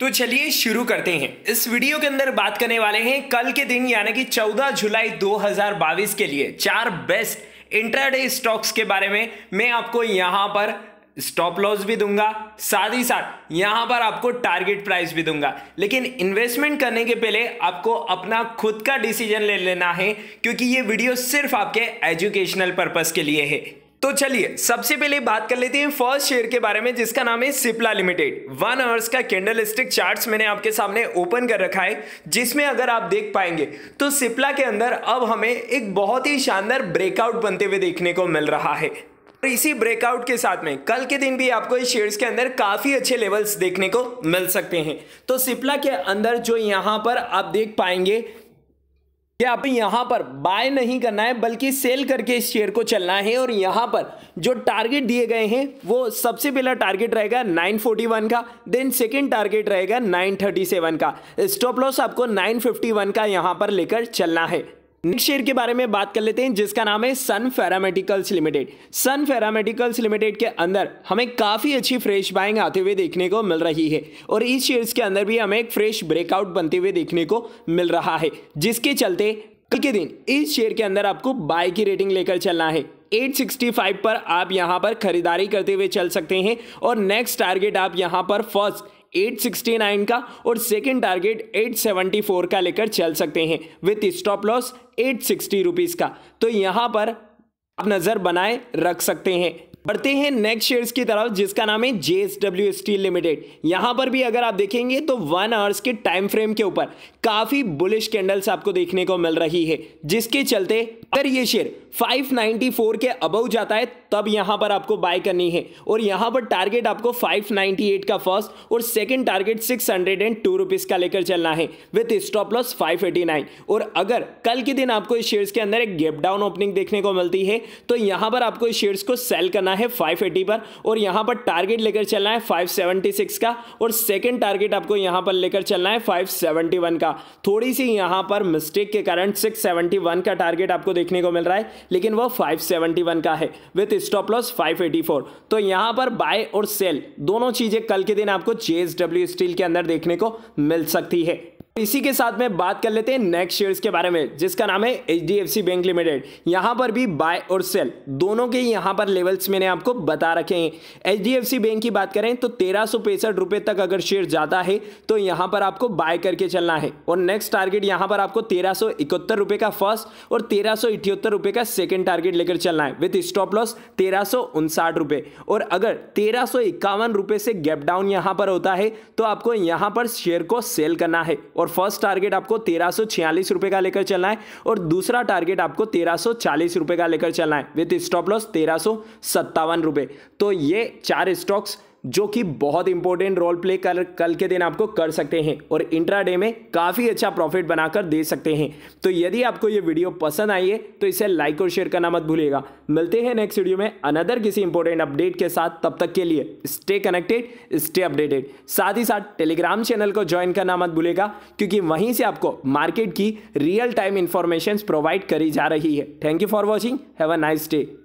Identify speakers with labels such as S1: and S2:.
S1: तो चलिए शुरू करते हैं इस वीडियो के अंदर बात करने वाले हैं कल के दिन यानी कि 14 जुलाई 2022 के लिए चार बेस्ट इंट्राडे स्टॉक्स के बारे में मैं आपको यहां पर स्टॉप लॉस भी दूंगा साथ ही साथ यहां पर आपको टारगेट प्राइस भी दूंगा लेकिन इन्वेस्टमेंट करने के पहले आपको अपना खुद का डिसीजन ले लेना है क्योंकि ये वीडियो सिर्फ आपके एजुकेशनल पर्पस के लिए है तो चलिए सबसे पहले बात कर लेते हैं फर्स्ट शेयर के बारे में जिसका नाम है सिप्ला लिमिटेड वन आवर्स का कैंडल स्टिक चार्ट मैंने आपके सामने ओपन कर रखा है जिसमें अगर आप देख पाएंगे तो सिप्ला के अंदर अब हमें एक बहुत ही शानदार ब्रेकआउट बनते हुए देखने को मिल रहा है और इसी ब्रेकआउट के साथ में कल के दिन भी आपको इस शेयर्स के अंदर काफ़ी अच्छे लेवल्स देखने को मिल सकते हैं तो सिप्ला के अंदर जो यहां पर आप देख पाएंगे कि आप यहाँ पर बाय नहीं करना है बल्कि सेल करके इस शेयर को चलना है और यहाँ पर जो टारगेट दिए गए हैं वो सबसे पहला टारगेट रहेगा 941 का देन सेकेंड टारगेट रहेगा 937 का स्टॉप लॉस आपको 951 का यहाँ पर लेकर चलना है नेक्स्ट शेयर के बारे में बात कर लेते हैं जिसका नाम है सन फेरामेटिकल्स लिमिटेड सन फेरामेटिकल्स लिमिटेड के अंदर हमें काफ़ी अच्छी फ्रेश बाइंग आते हुए देखने को मिल रही है और इस शेयर्स के अंदर भी हमें एक फ्रेश ब्रेकआउट बनते हुए देखने को मिल रहा है जिसके चलते कल के दिन इस शेयर के अंदर आपको बाय की रेटिंग लेकर चलना है 865 पर आप यहां पर खरीदारी करते हुए चल सकते हैं और नेक्स्ट टारगेट आप यहां पर फर्स्ट 869 का और सेकंड टारगेट 874 का लेकर चल सकते हैं with stop loss at sixty का तो यहां पर आप नज़र बनाए रख सकते हैं बढ़ते हैं नेक्स्ट शेयर्स की तरफ जिसका नाम है जेएसडब्ल्यू स्टील लिमिटेड यहां पर भी अगर आप देखेंगे तो वन आवर्स के टाइम फ्रेम के ऊपर काफी बुलिश कैंडल्स आपको देखने को मिल रही है जिसके चलते अगर ये शेयर 594 के अब जाता है तब यहां पर आपको बाय करनी है और यहां पर टारगेट आपको 598 का फर्स्ट और सेकंड टारगेट सिक्स हंड्रेड का लेकर चलना है विथ स्टॉप लॉस 589 और अगर कल के दिन आपको इस शेयर्स के अंदर एक गैप डाउन ओपनिंग देखने को मिलती है तो यहां पर आपको इस शेयर्स को सेल करना जाना है फाइव एटी पर और यहां पर टारगेट लेकर चलना है फाइव सेवेंटी सिक्स का और सेकेंड टारगेट आपको यहां पर लेकर चलना है फाइव सेवेंटी वन का थोड़ी सी यहां पर मिस्टेक के कारण सिक्स सेवेंटी वन का टारगेट आपको देखने को मिल रहा है लेकिन वह फाइव सेवेंटी वन का है with stop loss five eighty four तो यहां पर बाय और सेल दोनों चीज़ें कल के दिन आपको जेएसडब्ल्यू स्टील के अंदर देखने को मिल सकती है इसी के साथ में बात कर लेते हैं नेक्स्ट शेयर्स के बारे में जिसका नाम है एच बैंक लिमिटेड यहां पर भी बाय और सेल दोनों के यहां पर लेवल्स मैंने आपको बता रखे हैं एच बैंक की बात करें तो तेरह रुपए तक अगर शेयर जाता है तो यहां पर आपको बाय करके चलना है और नेक्स्ट टारगेट यहां पर आपको तेरह रुपए का फर्स्ट और तेरह रुपए का सेकेंड टारगेट लेकर चलना है विथ स्टॉप लॉस तेरह रुपए और अगर तेरह रुपए से गैप डाउन यहां पर होता है तो आपको यहां पर शेयर को सेल करना है और और फर्स्ट टारगेट आपको तेरह रुपए का लेकर चलना है और दूसरा टारगेट आपको तेरह रुपए का लेकर चलना है विथ स्टॉप लॉस तेरह रुपए तो ये चार स्टॉक्स जो कि बहुत इंपॉर्टेंट रोल प्ले कर कल के दिन आपको कर सकते हैं और इंट्राडे में काफ़ी अच्छा प्रॉफिट बनाकर दे सकते हैं तो यदि आपको ये वीडियो पसंद आई है तो इसे लाइक और शेयर करना मत भूलिएगा मिलते हैं नेक्स्ट वीडियो में अनदर किसी इंपॉर्टेंट अपडेट के साथ तब तक के लिए स्टे कनेक्टेड स्टे अपडेटेड साथ ही साथ टेलीग्राम चैनल को ज्वाइन करना मत भूलेगा क्योंकि वहीं से आपको मार्केट की रियल टाइम इंफॉर्मेशन प्रोवाइड करी जा रही है thank you for watching have a nice day